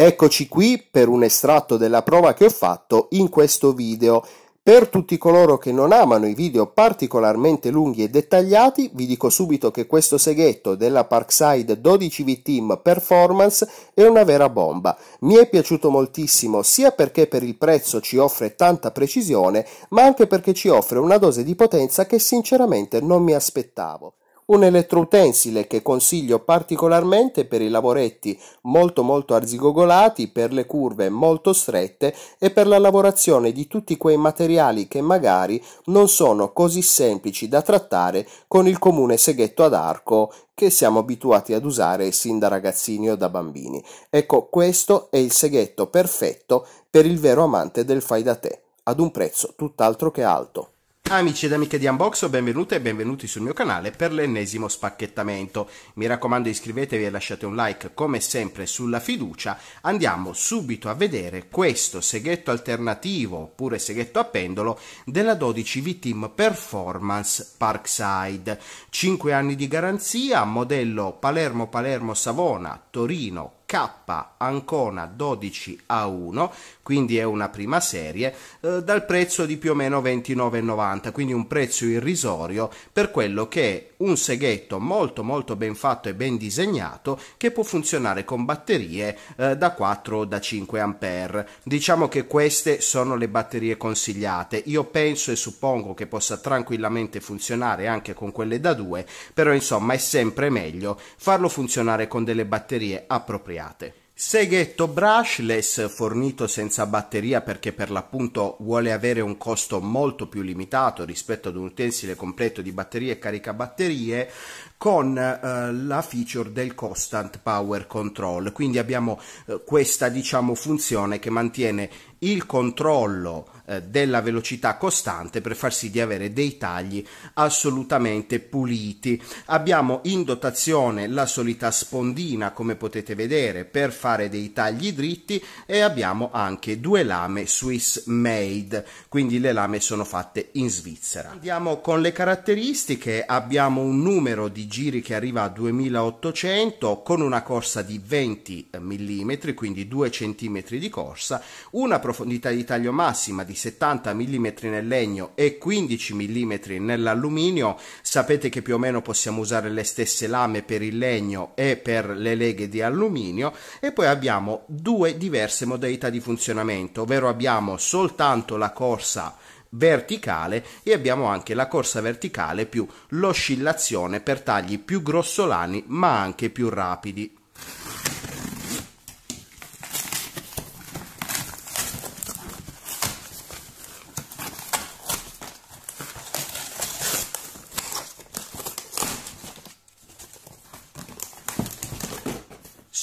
Eccoci qui per un estratto della prova che ho fatto in questo video. Per tutti coloro che non amano i video particolarmente lunghi e dettagliati, vi dico subito che questo seghetto della Parkside 12V Team Performance è una vera bomba. Mi è piaciuto moltissimo sia perché per il prezzo ci offre tanta precisione, ma anche perché ci offre una dose di potenza che sinceramente non mi aspettavo. Un elettroutensile che consiglio particolarmente per i lavoretti molto molto arzigogolati, per le curve molto strette e per la lavorazione di tutti quei materiali che magari non sono così semplici da trattare con il comune seghetto ad arco che siamo abituati ad usare sin da ragazzini o da bambini. Ecco, questo è il seghetto perfetto per il vero amante del fai da te, ad un prezzo tutt'altro che alto. Amici ed amiche di Unboxo, benvenute e benvenuti sul mio canale per l'ennesimo spacchettamento. Mi raccomando iscrivetevi e lasciate un like come sempre sulla fiducia. Andiamo subito a vedere questo seghetto alternativo oppure seghetto a pendolo della 12 V-Team Performance Parkside. 5 anni di garanzia, modello Palermo-Palermo-Savona, Torino, K Ancona 12 a 1, quindi è una prima serie, eh, dal prezzo di più o meno 29,90, quindi un prezzo irrisorio per quello che è un seghetto molto molto ben fatto e ben disegnato che può funzionare con batterie eh, da 4 o da 5 ampere. Diciamo che queste sono le batterie consigliate. Io penso e suppongo che possa tranquillamente funzionare anche con quelle da 2, però insomma è sempre meglio farlo funzionare con delle batterie appropriate svariate. Seghetto brushless fornito senza batteria perché per l'appunto vuole avere un costo molto più limitato rispetto ad un utensile completo di batterie e caricabatterie con eh, la feature del constant power control quindi abbiamo eh, questa diciamo funzione che mantiene il controllo eh, della velocità costante per far sì di avere dei tagli assolutamente puliti. Abbiamo in dotazione la solita spondina come potete vedere per fare dei tagli dritti e abbiamo anche due lame Swiss made, quindi le lame sono fatte in Svizzera. Andiamo con le caratteristiche, abbiamo un numero di giri che arriva a 2800 con una corsa di 20 mm, quindi 2 cm di corsa, una profondità di taglio massima di 70 mm nel legno e 15 mm nell'alluminio. Sapete che più o meno possiamo usare le stesse lame per il legno e per le leghe di alluminio e poi abbiamo due diverse modalità di funzionamento, ovvero abbiamo soltanto la corsa verticale e abbiamo anche la corsa verticale più l'oscillazione per tagli più grossolani ma anche più rapidi.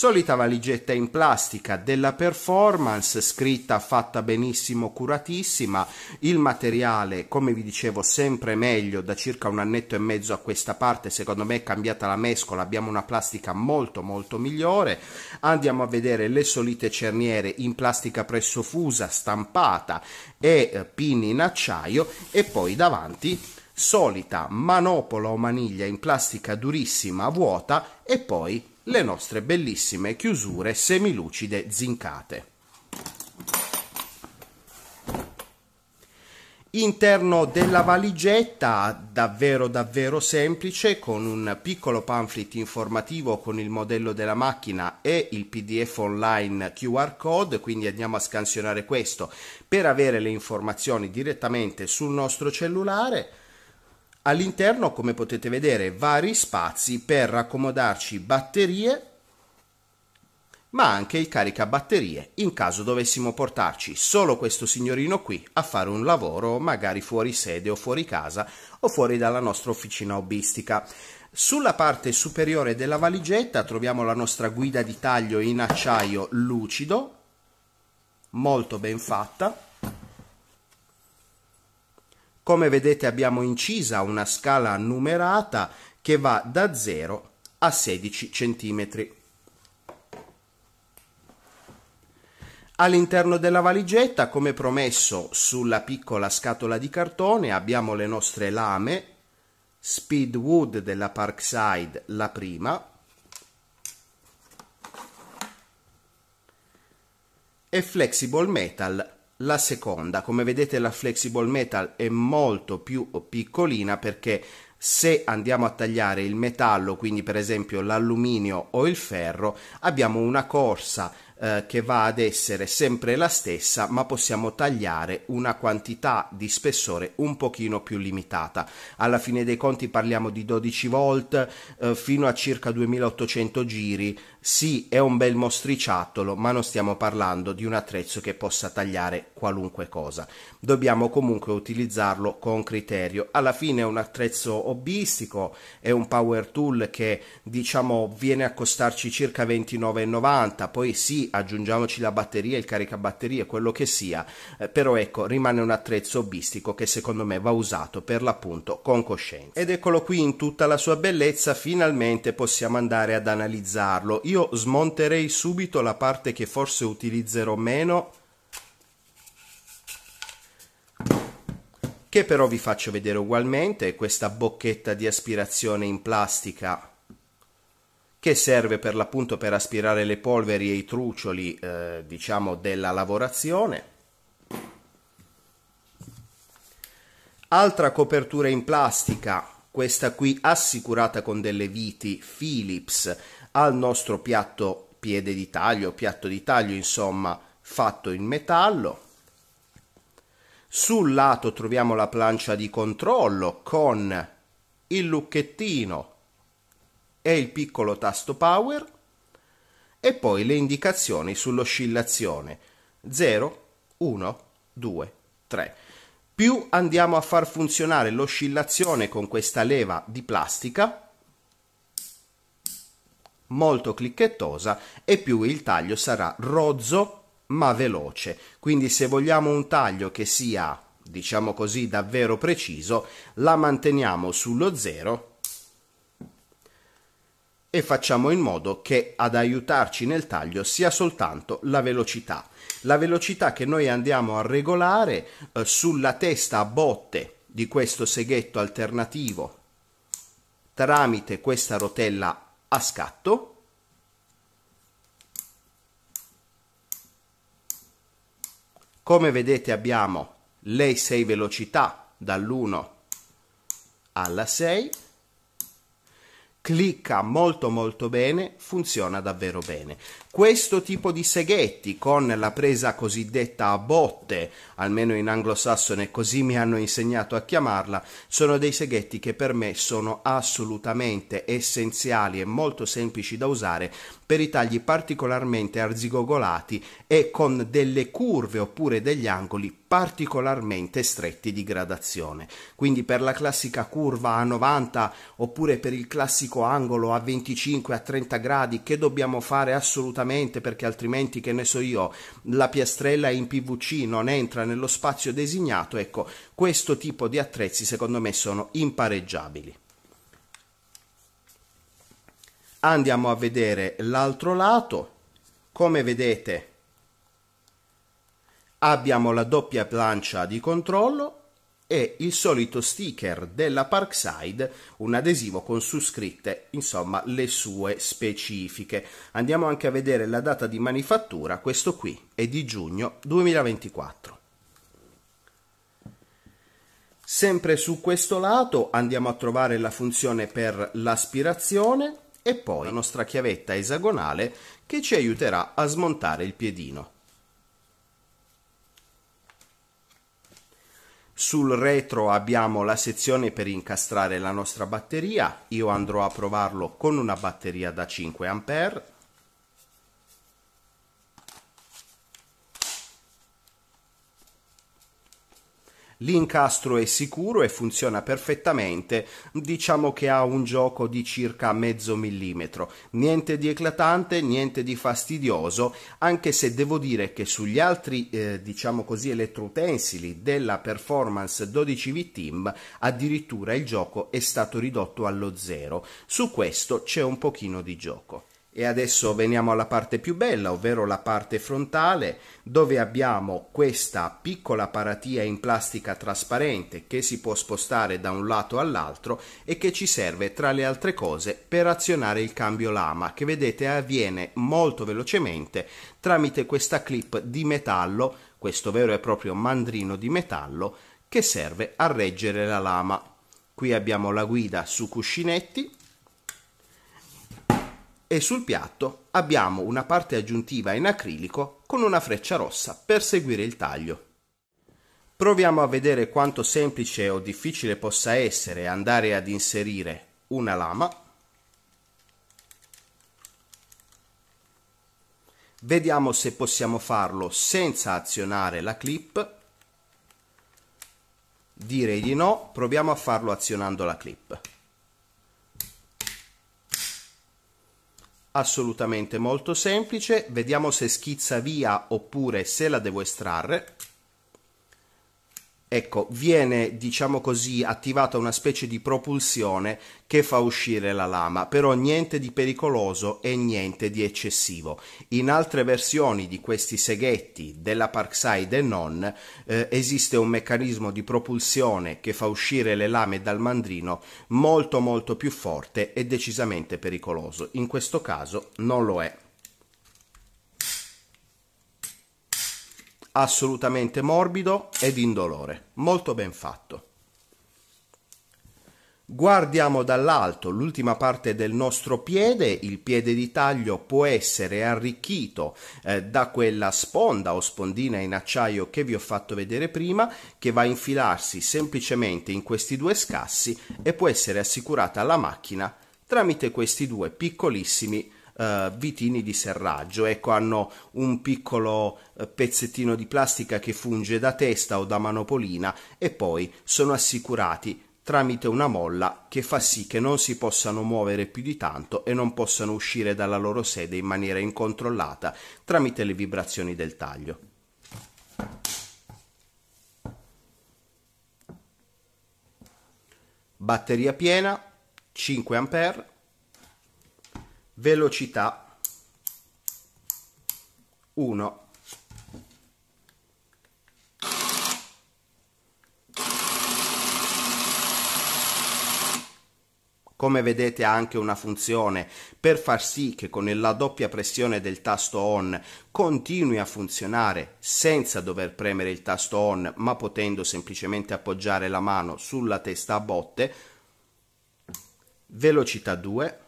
solita valigetta in plastica della performance, scritta, fatta benissimo, curatissima, il materiale, come vi dicevo, sempre meglio da circa un annetto e mezzo a questa parte, secondo me è cambiata la mescola, abbiamo una plastica molto molto migliore, andiamo a vedere le solite cerniere in plastica presso fusa stampata e eh, pini in acciaio e poi davanti solita manopola o maniglia in plastica durissima vuota e poi le nostre bellissime chiusure semilucide zincate. Interno della valigetta davvero davvero semplice con un piccolo pamphlet informativo con il modello della macchina e il pdf online QR code quindi andiamo a scansionare questo per avere le informazioni direttamente sul nostro cellulare All'interno, come potete vedere, vari spazi per raccomodarci batterie, ma anche il caricabatterie in caso dovessimo portarci solo questo signorino qui a fare un lavoro magari fuori sede o fuori casa o fuori dalla nostra officina hobbistica. Sulla parte superiore della valigetta troviamo la nostra guida di taglio in acciaio lucido, molto ben fatta, come vedete abbiamo incisa una scala numerata che va da 0 a 16 cm. All'interno della valigetta, come promesso sulla piccola scatola di cartone, abbiamo le nostre lame, Speedwood della Parkside, la prima, e Flexible Metal, la seconda, come vedete la flexible metal è molto più piccolina perché se andiamo a tagliare il metallo, quindi per esempio l'alluminio o il ferro, abbiamo una corsa eh, che va ad essere sempre la stessa ma possiamo tagliare una quantità di spessore un pochino più limitata alla fine dei conti parliamo di 12 volt eh, fino a circa 2800 giri sì è un bel mostriciattolo ma non stiamo parlando di un attrezzo che possa tagliare qualunque cosa dobbiamo comunque utilizzarlo con criterio alla fine è un attrezzo hobbistico è un power tool che diciamo viene a costarci circa 29,90 poi sì aggiungiamoci la batteria, il caricabatterie, quello che sia, eh, però ecco, rimane un attrezzo hobbistico che secondo me va usato per l'appunto con coscienza. Ed eccolo qui in tutta la sua bellezza, finalmente possiamo andare ad analizzarlo. Io smonterei subito la parte che forse utilizzerò meno che però vi faccio vedere ugualmente, questa bocchetta di aspirazione in plastica che serve per l'appunto per aspirare le polveri e i trucioli eh, diciamo della lavorazione. Altra copertura in plastica, questa qui assicurata con delle viti Philips al nostro piatto piede di taglio, piatto di taglio insomma fatto in metallo. Sul lato troviamo la plancia di controllo con il lucchettino e il piccolo tasto power e poi le indicazioni sull'oscillazione 0, 1, 2, 3. Più andiamo a far funzionare l'oscillazione con questa leva di plastica, molto clicchettosa, e più il taglio sarà rozzo ma veloce. Quindi se vogliamo un taglio che sia, diciamo così, davvero preciso, la manteniamo sullo 0 e facciamo in modo che ad aiutarci nel taglio sia soltanto la velocità. La velocità che noi andiamo a regolare eh, sulla testa a botte di questo seghetto alternativo tramite questa rotella a scatto Come vedete abbiamo le 6 velocità dall'1 alla 6 clicca molto molto bene, funziona davvero bene questo tipo di seghetti con la presa cosiddetta a botte, almeno in anglosassone così mi hanno insegnato a chiamarla, sono dei seghetti che per me sono assolutamente essenziali e molto semplici da usare per i tagli particolarmente arzigogolati e con delle curve oppure degli angoli particolarmente stretti di gradazione. Quindi per la classica curva a 90 oppure per il classico angolo a 25 a 30 gradi che dobbiamo fare assolutamente direttamente perché altrimenti, che ne so io, la piastrella in PVC non entra nello spazio designato, ecco, questo tipo di attrezzi secondo me sono impareggiabili. Andiamo a vedere l'altro lato, come vedete abbiamo la doppia plancia di controllo e il solito sticker della Parkside, un adesivo con su scritte, insomma, le sue specifiche. Andiamo anche a vedere la data di manifattura, questo qui è di giugno 2024. Sempre su questo lato andiamo a trovare la funzione per l'aspirazione e poi la nostra chiavetta esagonale che ci aiuterà a smontare il piedino. Sul retro abbiamo la sezione per incastrare la nostra batteria, io andrò a provarlo con una batteria da 5 A L'incastro è sicuro e funziona perfettamente, diciamo che ha un gioco di circa mezzo millimetro, niente di eclatante, niente di fastidioso, anche se devo dire che sugli altri, eh, diciamo così, elettroutensili della performance 12 v Team addirittura il gioco è stato ridotto allo zero. Su questo c'è un pochino di gioco. E adesso veniamo alla parte più bella, ovvero la parte frontale, dove abbiamo questa piccola paratia in plastica trasparente che si può spostare da un lato all'altro e che ci serve tra le altre cose per azionare il cambio lama, che vedete avviene molto velocemente tramite questa clip di metallo, questo vero e proprio mandrino di metallo, che serve a reggere la lama. Qui abbiamo la guida su cuscinetti, e sul piatto abbiamo una parte aggiuntiva in acrilico con una freccia rossa per seguire il taglio. Proviamo a vedere quanto semplice o difficile possa essere andare ad inserire una lama. Vediamo se possiamo farlo senza azionare la clip. Direi di no, proviamo a farlo azionando la clip. assolutamente molto semplice, vediamo se schizza via oppure se la devo estrarre ecco, viene, diciamo così, attivata una specie di propulsione che fa uscire la lama, però niente di pericoloso e niente di eccessivo. In altre versioni di questi seghetti della Parkside e non eh, esiste un meccanismo di propulsione che fa uscire le lame dal mandrino molto molto più forte e decisamente pericoloso. In questo caso non lo è. assolutamente morbido ed indolore, molto ben fatto. Guardiamo dall'alto l'ultima parte del nostro piede, il piede di taglio può essere arricchito eh, da quella sponda o spondina in acciaio che vi ho fatto vedere prima che va a infilarsi semplicemente in questi due scassi e può essere assicurata alla macchina tramite questi due piccolissimi eh, vitini di serraggio. Ecco, hanno un piccolo eh, pezzettino di plastica che funge da testa o da manopolina e poi sono assicurati tramite una molla che fa sì che non si possano muovere più di tanto e non possano uscire dalla loro sede in maniera incontrollata tramite le vibrazioni del taglio. Batteria piena 5 ampere velocità 1. Come vedete ha anche una funzione per far sì che con la doppia pressione del tasto on continui a funzionare senza dover premere il tasto on ma potendo semplicemente appoggiare la mano sulla testa a botte. Velocità 2.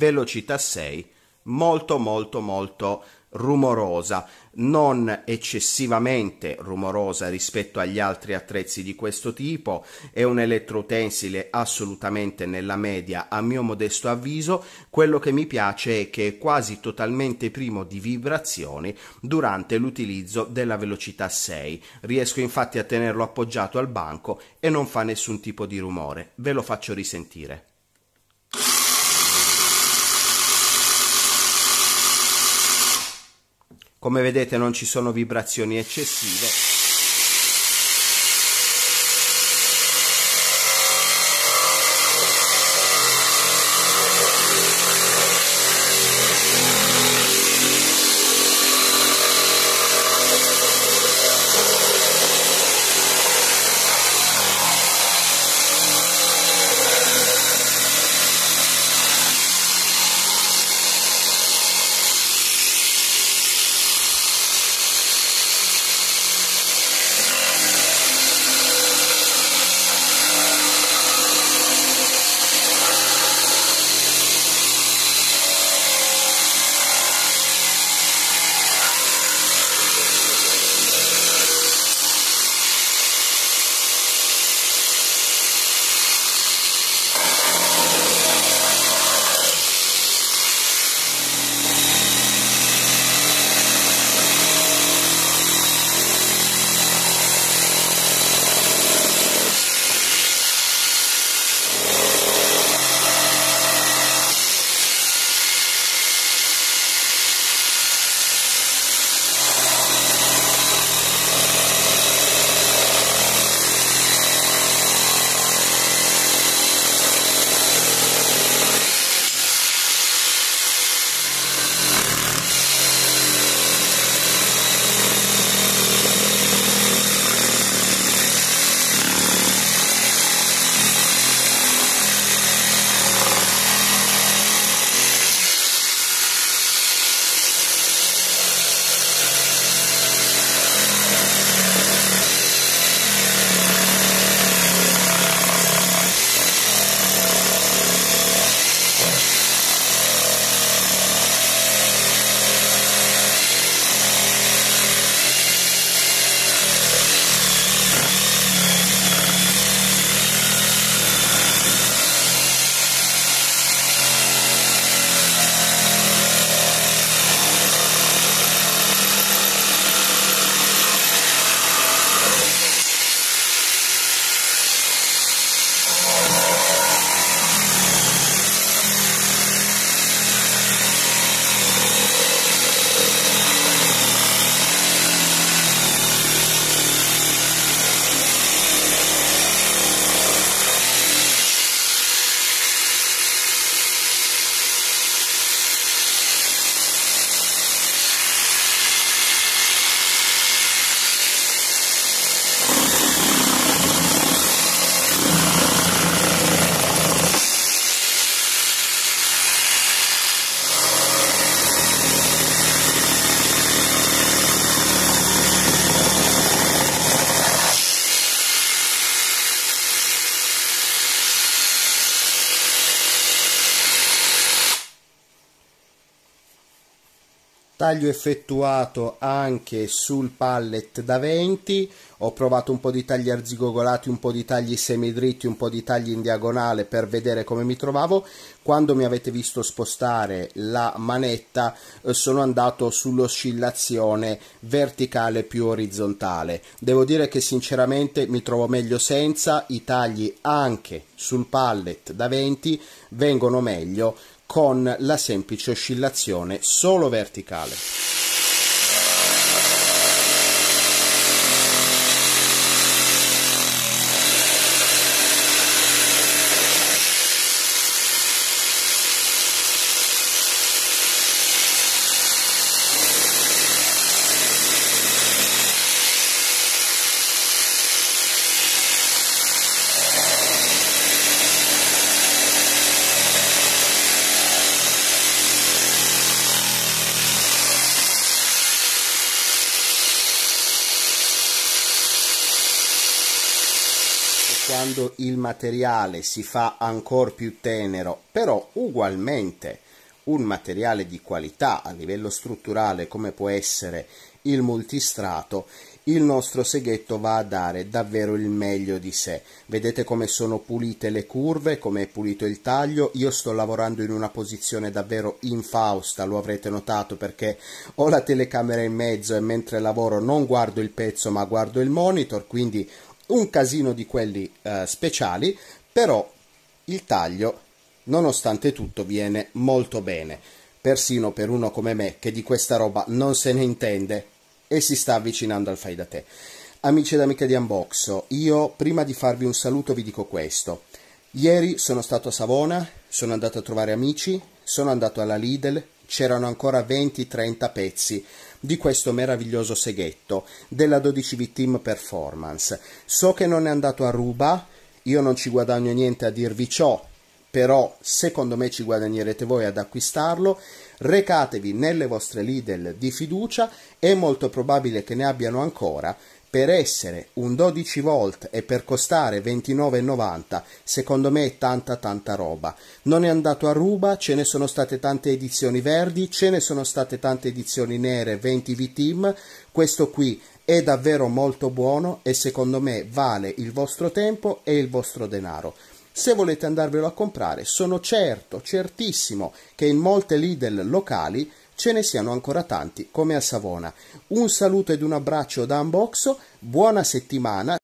velocità 6 molto molto molto rumorosa, non eccessivamente rumorosa rispetto agli altri attrezzi di questo tipo, è un elettrotensile assolutamente nella media a mio modesto avviso, quello che mi piace è che è quasi totalmente primo di vibrazioni durante l'utilizzo della velocità 6, riesco infatti a tenerlo appoggiato al banco e non fa nessun tipo di rumore, ve lo faccio risentire. Come vedete non ci sono vibrazioni eccessive. taglio effettuato anche sul pallet da 20 ho provato un po' di tagli arzigogolati un po' di tagli semidritti un po' di tagli in diagonale per vedere come mi trovavo quando mi avete visto spostare la manetta eh, sono andato sull'oscillazione verticale più orizzontale devo dire che sinceramente mi trovo meglio senza i tagli anche sul pallet da 20 vengono meglio con la semplice oscillazione solo verticale. quando il materiale si fa ancora più tenero, però ugualmente un materiale di qualità a livello strutturale come può essere il multistrato, il nostro seghetto va a dare davvero il meglio di sé. Vedete come sono pulite le curve, come è pulito il taglio. Io sto lavorando in una posizione davvero infausta, lo avrete notato perché ho la telecamera in mezzo e mentre lavoro non guardo il pezzo ma guardo il monitor, quindi un casino di quelli eh, speciali, però il taglio nonostante tutto viene molto bene, persino per uno come me che di questa roba non se ne intende e si sta avvicinando al fai da te. Amici ed amiche di Unboxo, io prima di farvi un saluto vi dico questo. Ieri sono stato a Savona, sono andato a trovare amici, sono andato alla Lidl, c'erano ancora 20-30 pezzi di questo meraviglioso seghetto della 12V Team Performance. So che non è andato a ruba, io non ci guadagno niente a dirvi ciò, però secondo me ci guadagnerete voi ad acquistarlo. Recatevi nelle vostre Lidl di fiducia, è molto probabile che ne abbiano ancora per essere un 12 volt e per costare 29,90 secondo me è tanta tanta roba non è andato a ruba ce ne sono state tante edizioni verdi ce ne sono state tante edizioni nere 20 VTIM questo qui è davvero molto buono e secondo me vale il vostro tempo e il vostro denaro se volete andarvelo a comprare sono certo certissimo che in molte Lidl locali ce ne siano ancora tanti come a Savona. Un saluto ed un abbraccio da Unboxo, buona settimana.